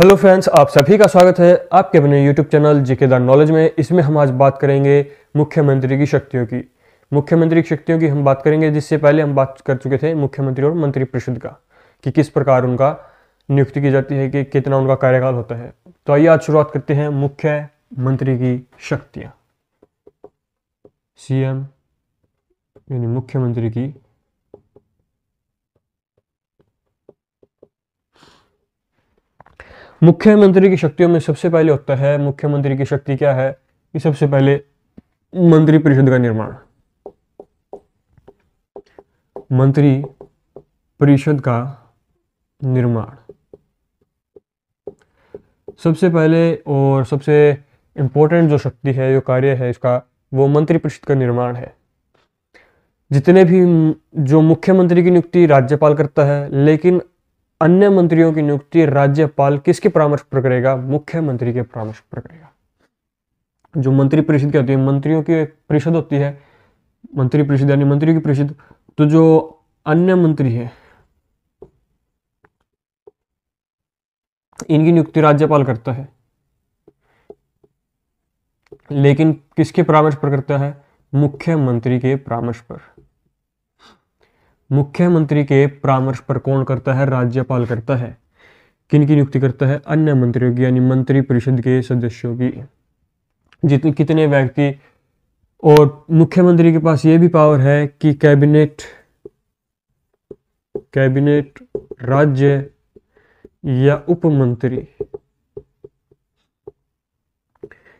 hello friends आप सभी का स्वागत है आपके अपने यूट्यूब चैनल केदार नॉलेज में इसमें हम आज बात करेंगे मुख्यमंत्री की शक्तियों की मुख्यमंत्री की शक्तियों की हम बात करेंगे जिससे पहले हम बात कर चुके थे मुख्यमंत्री और मंत्रिपरिषद का कि किस प्रकार उनका नियुक्ति की जाती है कि कितना उनका कार्यकाल होता है तो आइए आज शुरुआत करते हैं मुख्य मंत्री की शक्तियाँ सी यानी मुख्यमंत्री की मुख्यमंत्री की शक्तियों में सबसे पहले होता है मुख्यमंत्री की शक्ति क्या है कि सबसे पहले मंत्री परिषद का निर्माण मंत्री परिषद का निर्माण सबसे पहले और सबसे इंपॉर्टेंट जो शक्ति है जो कार्य है इसका वो मंत्रिपरिषद का निर्माण है जितने भी जो मुख्यमंत्री की नियुक्ति राज्यपाल करता है लेकिन अन्य मंत्रियों की नियुक्ति राज्यपाल किसके परामर्श पर करेगा मुख्यमंत्री के परामर्श पर करेगा जो मंत्री परिषद की होती है मंत्रियों की एक परिषद होती है मंत्री परिषद यानी मंत्रियों की परिषद तो जो अन्य मंत्री है इनकी नियुक्ति राज्यपाल करता है लेकिन किसके परामर्श पर करता है मुख्यमंत्री के परामर्श पर मुख्यमंत्री के परामर्श पर कौन करता है राज्यपाल करता है किन की नियुक्ति करता है अन्य मंत्रियों की यानी मंत्री परिषद के सदस्यों की जितने कितने व्यक्ति और मुख्यमंत्री के पास ये भी पावर है कि कैबिनेट कैबिनेट राज्य या उपमंत्री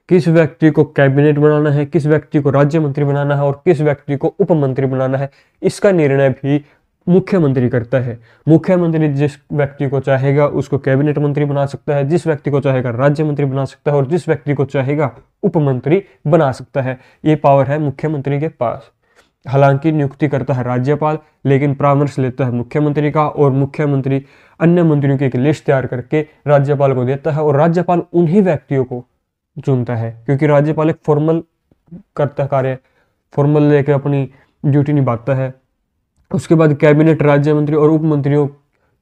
किस व्यक्ति को कैबिनेट बनाना है किस व्यक्ति को राज्य मंत्री बनाना है और किस व्यक्ति को उप मंत्री बनाना है इसका निर्णय भी मुख्यमंत्री करता है मुख्यमंत्री जिस व्यक्ति को चाहेगा उसको कैबिनेट मंत्री बना सकता है जिस व्यक्ति को चाहेगा राज्य मंत्री बना सकता है और जिस व्यक्ति को चाहेगा उप मंत्री बना सकता है ये पावर है मुख्यमंत्री के पास हालांकि नियुक्ति करता है राज्यपाल लेकिन परामर्श लेता है मुख्यमंत्री का और मुख्यमंत्री अन्य मंत्रियों की एक लिस्ट तैयार करके राज्यपाल को देता है और राज्यपाल उन्हीं व्यक्तियों को चुनता है क्योंकि राज्यपाल एक फॉर्मल करता है कार्य फॉर्मल लेकर अपनी ड्यूटी निभाता है उसके बाद कैबिनेट राज्य मंत्री और उप मंत्रियों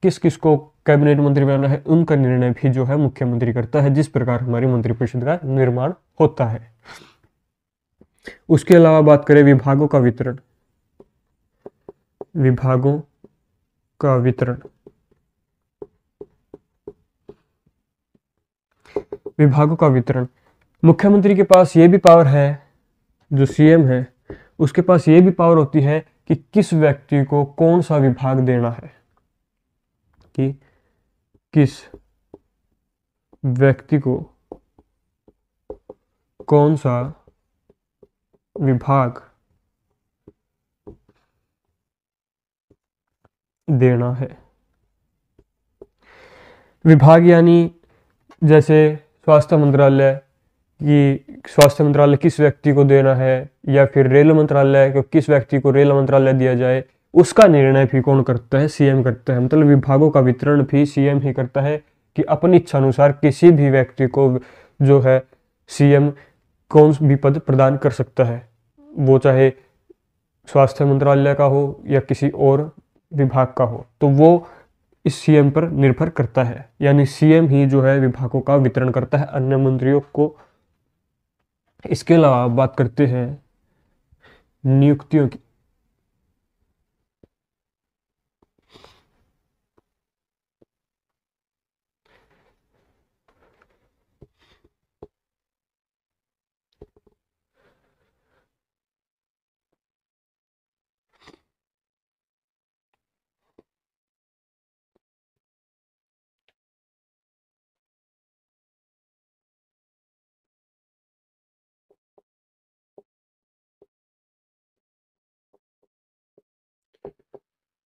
किस किस को कैबिनेट मंत्री बनाना है उनका निर्णय भी जो है मुख्यमंत्री करता है जिस प्रकार हमारी मंत्रिपरिषद का निर्माण होता है उसके अलावा बात करें विभागों का वितरण विभागों का वितरण विभागों का वितरण मुख्यमंत्री के पास ये भी पावर है जो सीएम है उसके पास ये भी पावर होती है कि किस व्यक्ति को कौन सा विभाग देना है कि किस व्यक्ति को कौन सा विभाग देना है विभाग यानी जैसे स्वास्थ्य मंत्रालय कि स्वास्थ्य मंत्रालय किस व्यक्ति को देना है या फिर रेल मंत्रालय को किस व्यक्ति को रेल मंत्रालय दिया जाए उसका निर्णय भी कौन करता है सीएम करता है मतलब विभागों का वितरण भी सीएम ही करता है कि अपनी इच्छा अनुसार किसी भी व्यक्ति को जो है सीएम कौन भी पद प्रदान कर सकता है वो चाहे स्वास्थ्य मंत्रालय का हो या किसी और विभाग का हो तो वो इस सीएम पर निर्भर करता है यानी सीएम ही जो है विभागों का वितरण करता है अन्य मंत्रियों को इसके अलावा बात करते हैं नियुक्तियों की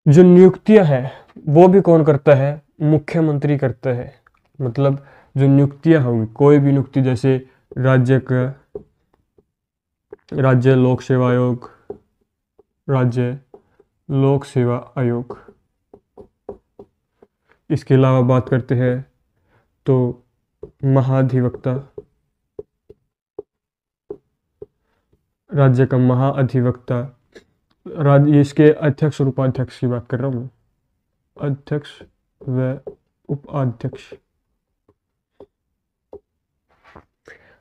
जो नियुक्तियां हैं वो भी कौन करता है मुख्यमंत्री करता है मतलब जो नियुक्तियां होंगी कोई भी नियुक्ति जैसे राज्य का राज्य लोक सेवा आयोग राज्य लोक सेवा आयोग इसके अलावा बात करते हैं तो महाधिवक्ता राज्य का महाअधिवक्ता राज्य इसके अध्यक्ष और उपाध्यक्ष की बात कर रहा हूँ अध्यक्ष व उपाध्यक्ष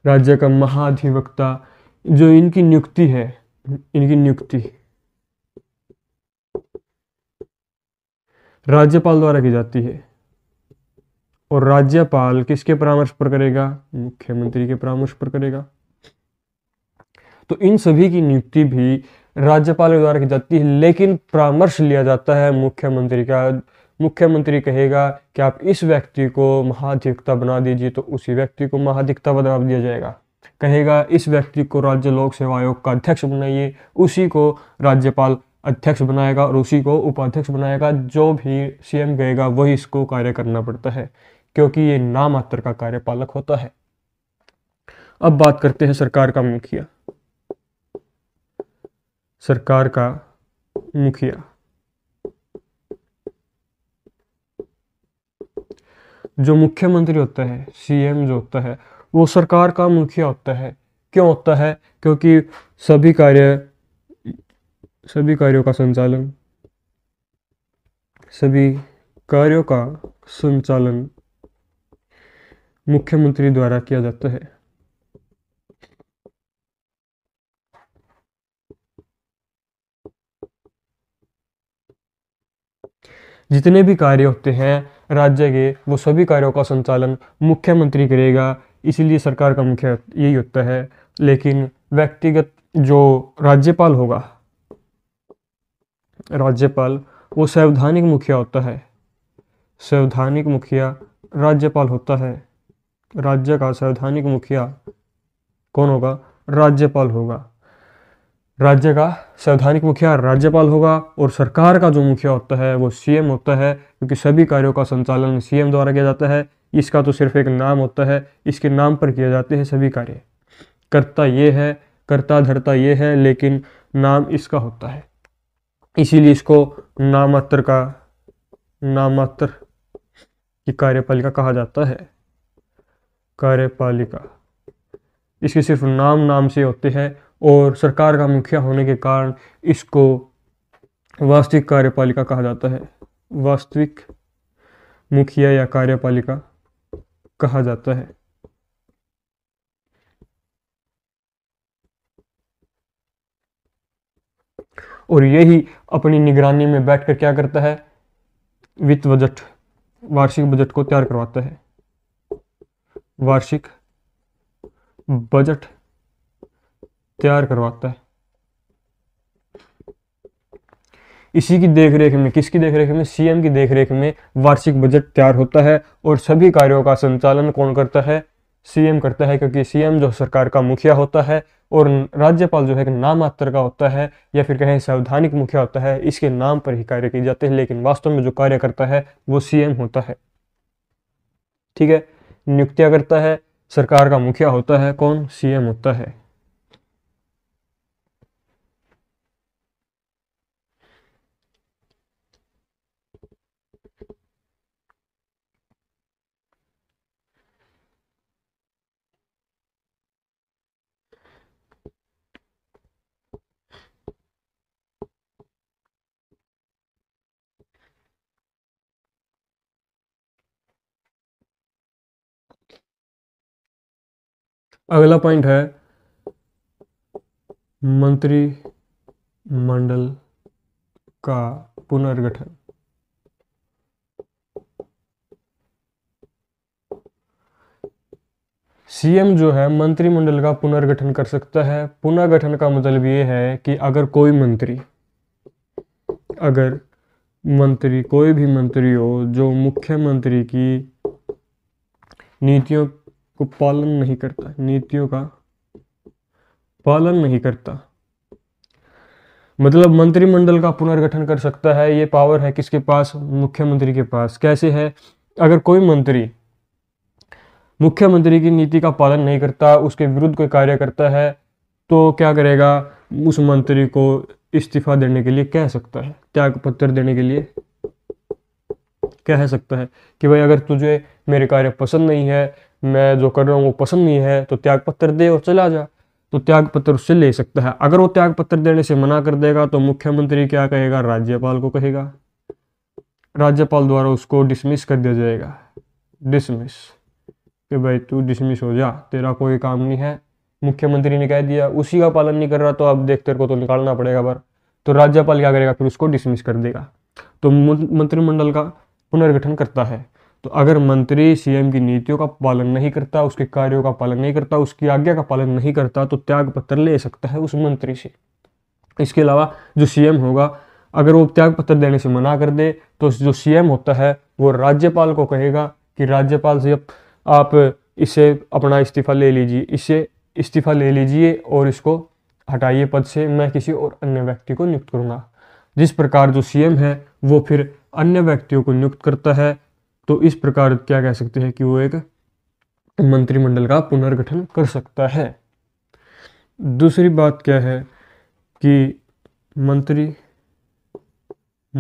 राज्य का महाधिवक्ता जो इनकी नियुक्ति है इनकी नियुक्ति राज्यपाल द्वारा की जाती है और राज्यपाल किसके परामर्श पर करेगा मुख्यमंत्री के परामर्श पर करेगा तो इन सभी की नियुक्ति भी राज्यपाल के द्वारा की जाती है लेकिन परामर्श लिया जाता है मुख्यमंत्री का मुख्यमंत्री कहेगा कि आप इस व्यक्ति को महाधिवक्ता बना दीजिए तो उसी व्यक्ति को महाधिवक्ता बना दिया जाएगा कहेगा इस व्यक्ति को राज्य लोक सेवा आयोग का अध्यक्ष बनाइए उसी को राज्यपाल अध्यक्ष बनाएगा और उसी को उपाध्यक्ष बनाएगा जो भी सीएम कहेगा वही इसको कार्य करना पड़ता है क्योंकि ये नामात्र का कार्यपालक होता है अब बात करते हैं सरकार का मुखिया सरकार का मुखिया जो मुख्यमंत्री होता है सीएम जो होता है वो सरकार का मुखिया होता है क्यों होता है क्योंकि सभी कार्य सभी कार्यों का संचालन सभी कार्यों का संचालन मुख्यमंत्री द्वारा किया जाता है जितने भी कार्य होते हैं राज्य के वो सभी कार्यों का संचालन मुख्यमंत्री करेगा इसीलिए सरकार का मुख्य यही होता है लेकिन व्यक्तिगत जो राज्यपाल होगा राज्यपाल वो संवैधानिक मुखिया होता है संवैधानिक मुखिया राज्यपाल होता है राज्य का संवैधानिक मुखिया कौन होगा राज्यपाल होगा राज्य का संवैधानिक मुखिया राज्यपाल होगा और सरकार का जो मुखिया होता है वो सीएम होता है क्योंकि सभी कार्यों का संचालन सीएम द्वारा किया जाता है इसका तो सिर्फ एक नाम होता है इसके नाम पर किए जाते हैं सभी कार्य करता ये है करता धरता ये है लेकिन नाम इसका होता है इसीलिए इसको नामात्र का नामात्र की कार्यपालिका कहा जाता है कार्यपालिका इसके सिर्फ नाम नाम से होते हैं और सरकार का मुखिया होने के कारण इसको वास्तविक कार्यपालिका कहा जाता है वास्तविक मुखिया या कार्यपालिका कहा जाता है और यही अपनी निगरानी में बैठकर क्या करता है वित्त बजट वार्षिक बजट को तैयार करवाता है वार्षिक बजट तैयार करवाता है इसी की देखरेख में किसकी देखरेख में सीएम की देखरेख में वार्षिक बजट तैयार होता है और सभी कार्यों का संचालन कौन करता है सीएम करता है क्योंकि सीएम जो सरकार का मुखिया होता है और राज्यपाल जो है कि नामात्र का होता है या फिर कहें संवैधानिक मुखिया होता है इसके नाम पर ही कार्य किए जाते हैं लेकिन वास्तव में जो कार्य करता है वो सीएम होता है ठीक है नियुक्तियां करता है सरकार का मुखिया होता है कौन सीएम होता है अगला पॉइंट है मंत्रिमंडल का पुनर्गठन सीएम जो है मंत्रिमंडल का पुनर्गठन कर सकता है पुनर्गठन का मतलब ये है कि अगर कोई मंत्री अगर मंत्री कोई भी मंत्री हो जो मुख्यमंत्री की नीतियों को पालन नहीं करता नीतियों का पालन नहीं करता मतलब मंत्रिमंडल का पुनर्गठन कर सकता है ये पावर है किसके पास मुख्यमंत्री के पास कैसे है अगर कोई मंत्री मुख्यमंत्री की नीति का पालन नहीं करता उसके विरुद्ध कोई कार्य करता है तो क्या करेगा उस मंत्री को इस्तीफा देने के लिए कह सकता है त्याग पत्र देने के लिए कह सकता है कि भाई अगर तुझे मेरे कार्य पसंद नहीं है मैं जो कर रहा हूँ वो पसंद नहीं है तो त्याग पत्र दे और चला जा तो त्याग पत्र उससे ले सकता है अगर वो त्याग पत्र देने से मना कर देगा तो मुख्यमंत्री क्या कहेगा राज्यपाल को कहेगा राज्यपाल द्वारा उसको डिसमिस कर दिया जाएगा डिसमिस कि भाई तू डिसमिस हो जा तेरा कोई काम नहीं है मुख्यमंत्री ने कह दिया उसी का पालन नहीं कर रहा तो अब देख तेरे को तो निकालना पड़ेगा बार तो राज्यपाल क्या करेगा फिर उसको डिसमिस कर देगा तो मंत्रिमंडल का पुनर्गठन करता है तो अगर मंत्री सीएम की नीतियों का पालन नहीं करता उसके कार्यों का पालन नहीं करता उसकी आज्ञा का पालन नहीं करता तो त्याग पत्र ले सकता है उस मंत्री से इसके अलावा जो सीएम होगा अगर वो त्याग पत्र देने से मना कर दे तो जो सीएम होता है वो राज्यपाल को कहेगा कि राज्यपाल से आप इसे अपना इस्तीफा ले लीजिए इसे इस्तीफा ले लीजिए और इसको हटाइए पद से मैं किसी और अन्य व्यक्ति को नियुक्त करूँगा जिस प्रकार जो सीएम है वो फिर अन्य व्यक्तियों को नियुक्त करता है तो इस प्रकार क्या कह सकते हैं कि वो एक मंत्रिमंडल का पुनर्गठन कर सकता है दूसरी बात क्या है कि मंत्री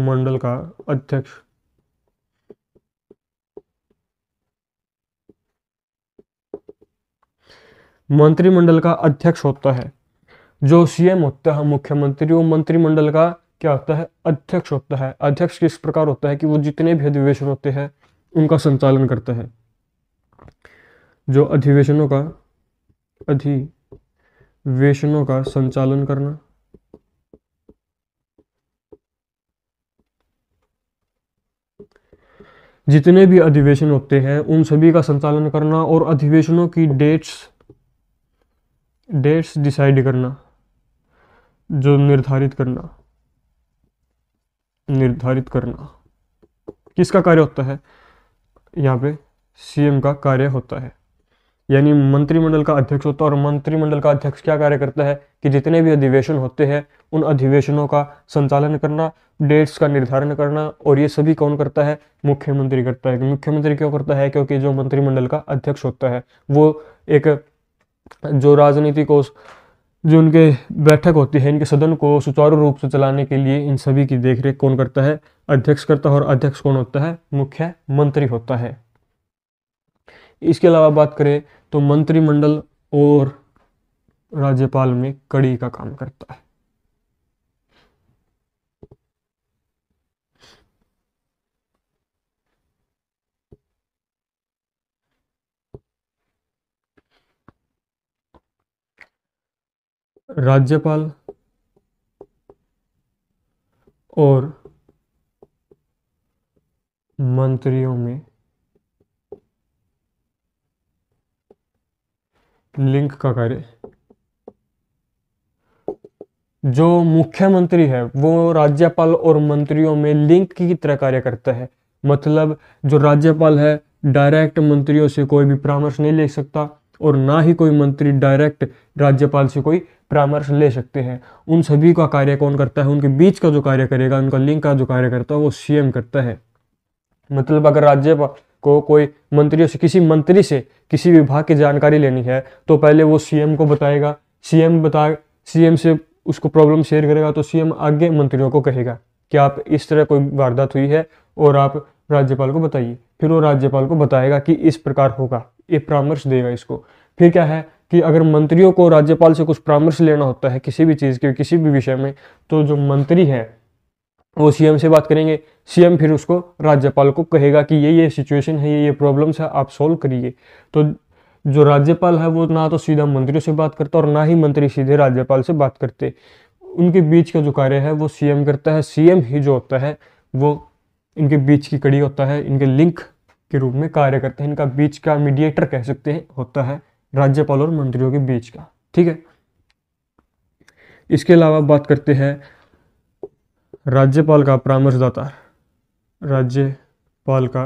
मंडल का अध्यक्ष मंत्रिमंडल का अध्यक्ष होता है जो सीएम होता है मुख्यमंत्री वो मंत्रिमंडल का क्या होता है अध्यक्ष होता है अध्यक्ष किस प्रकार होता है कि वो जितने भी अधिवेशन होते हैं उनका संचालन करता है जो अधिवेशनों का अधिवेशनों का संचालन करना जितने भी अधिवेशन होते हैं उन सभी का संचालन करना और अधिवेशनों की डेट्स डेट्स डिसाइड करना जो निर्धारित करना निर्धारित करना किसका कार्य होता है यहाँ पे सीएम का कार्य होता है यानी मंत्रिमंडल का अध्यक्ष होता है और मंत्रिमंडल का अध्यक्ष क्या कार्य करता है कि जितने भी अधिवेशन होते हैं उन अधिवेशनों का संचालन करना डेट्स का निर्धारण करना और ये सभी कौन करता है मुख्यमंत्री करता है मुख्यमंत्री क्यों करता है क्योंकि जो मंत्रिमंडल का अध्यक्ष होता है वो एक जो राजनीति को जो उनके बैठक होती है इनके सदन को सुचारू रूप से चलाने के लिए इन सभी की देखरेख कौन करता है अध्यक्ष करता है और अध्यक्ष कौन होता है मुख्य मंत्री होता है इसके अलावा बात करें तो मंत्रिमंडल और राज्यपाल में कड़ी का काम करता है राज्यपाल और मंत्रियों में लिंक का कार्य जो मुख्यमंत्री है वो राज्यपाल और मंत्रियों में लिंक की तरह कार्य करता है मतलब जो राज्यपाल है डायरेक्ट मंत्रियों से कोई भी परामर्श नहीं ले सकता और ना ही कोई मंत्री डायरेक्ट राज्यपाल से कोई परामर्श ले सकते हैं उन सभी का कार्य कौन करता है उनके बीच का जो कार्य करेगा उनका लिंक का जो कार्य करता है वो सीएम करता है मतलब अगर राज्यपाल को कोई मंत्रियों से किसी मंत्री से किसी विभाग की जानकारी लेनी है तो पहले वो सीएम को बताएगा सीएम बता सीएम से उसको प्रॉब्लम शेयर करेगा तो सीएम आगे मंत्रियों को कहेगा कि आप इस तरह कोई वारदात हुई है और आप राज्यपाल को बताइए फिर वो राज्यपाल को बताएगा कि इस प्रकार होगा ये परामर्श देगा इसको फिर क्या है कि अगर मंत्रियों को राज्यपाल से कुछ परामर्श लेना होता है किसी भी चीज़ के किसी भी विषय में तो जो मंत्री है वो सीएम से बात करेंगे सीएम फिर उसको राज्यपाल को कहेगा कि ये ये सिचुएशन है ये ये प्रॉब्लम्स है आप सॉल्व करिए तो जो राज्यपाल है वो ना तो सीधा मंत्रियों से बात करता और ना ही मंत्री सीधे राज्यपाल से बात करते उनके बीच का जो कार्य है वो सीएम करता है सीएम ही जो होता है वो इनके बीच की कड़ी होता है इनके लिंक के रूप में कार्य करते हैं इनका बीच का मीडिएटर कह सकते हैं होता है राज्यपाल और मंत्रियों के बीच का ठीक है इसके अलावा बात करते हैं राज्यपाल का परामर्शदाता राज्यपाल का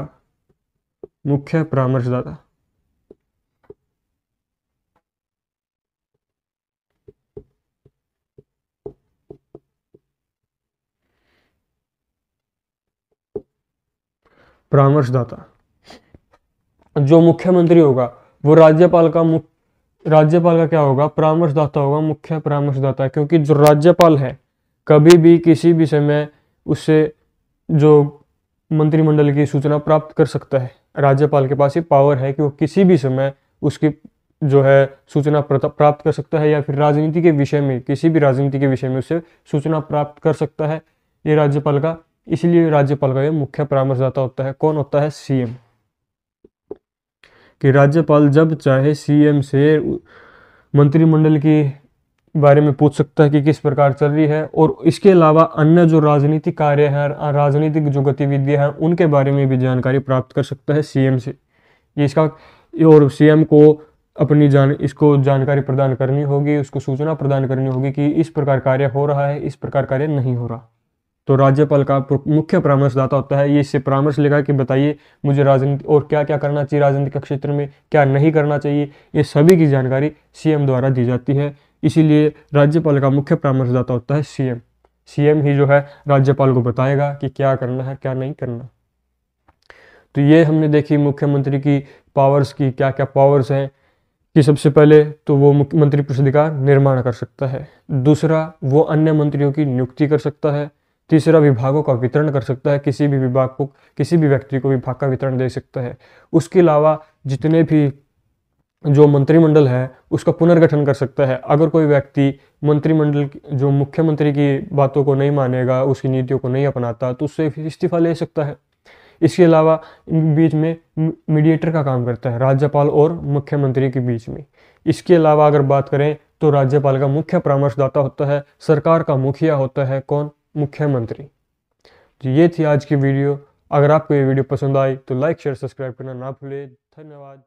मुख्य परामर्शदाता परामर्शदाता जो मुख्यमंत्री होगा वो राज्यपाल का मुख्य राज्यपाल का क्या होगा परामर्शदाता होगा मुख्य परामर्शदाता क्योंकि जो राज्यपाल है कभी भी किसी भी समय उससे जो मंत्रिमंडल की सूचना प्राप्त कर सकता है राज्यपाल के पास ये पावर है कि वो किसी भी समय उसकी जो है सूचना प्राप्त कर सकता है या फिर राजनीति के विषय में किसी भी राजनीति के विषय में उससे सूचना प्राप्त कर सकता है ये राज्यपाल का इसलिए राज्यपाल का ये मुख्य परामर्शदाता होता है कौन होता है सीएम कि राज्यपाल जब चाहे सीएम से मंत्रिमंडल के बारे में पूछ सकता है कि किस प्रकार चल रही है और इसके अलावा अन्य जो राजनीतिक कार्य है राजनीतिक जो गतिविधियां हैं उनके बारे में भी जानकारी प्राप्त कर सकता है सीएम से ये इसका और सीएम को अपनी जान इसको जानकारी प्रदान करनी होगी उसको सूचना प्रदान करनी होगी कि इस प्रकार कार्य हो रहा है इस प्रकार कार्य नहीं हो रहा तो राज्यपाल का मुख्य परामर्शदाता होता है ये इससे परामर्श लेगा कि बताइए मुझे राजनीति और क्या क्या करना चाहिए राजनीति के क्षेत्र में क्या नहीं करना चाहिए ये सभी की जानकारी सीएम द्वारा दी जाती है इसीलिए राज्यपाल का मुख्य परामर्शदाता होता है सीएम सीएम ही जो है राज्यपाल को बताएगा कि क्या करना है क्या नहीं करना तो ये हमने देखी मुख्यमंत्री की पावर्स की क्या क्या पावर्स हैं कि सबसे पहले तो वो मुख्यमंत्री परिषद का निर्माण कर सकता है दूसरा वो अन्य मंत्रियों की नियुक्ति कर सकता है तीसरा विभागों का वितरण कर सकता है किसी भी विभाग को किसी भी व्यक्ति को विभाग का वितरण दे सकता है उसके अलावा जितने भी जो मंत्रिमंडल है उसका पुनर्गठन कर सकता है अगर कोई व्यक्ति मंत्रिमंडल जो मुख्यमंत्री की बातों को नहीं मानेगा उसकी नीतियों को नहीं अपनाता तो उससे इस्तीफा ले सकता है इसके अलावा बीच में मीडिएटर का काम करता है राज्यपाल और मुख्यमंत्री के बीच में इसके अलावा अगर बात करें तो राज्यपाल का मुख्य परामर्शदाता होता है सरकार का मुखिया होता है कौन मुख्यमंत्री तो ये थी आज की वीडियो अगर आपको ये वीडियो पसंद आई तो लाइक शेयर सब्सक्राइब करना ना भूले धन्यवाद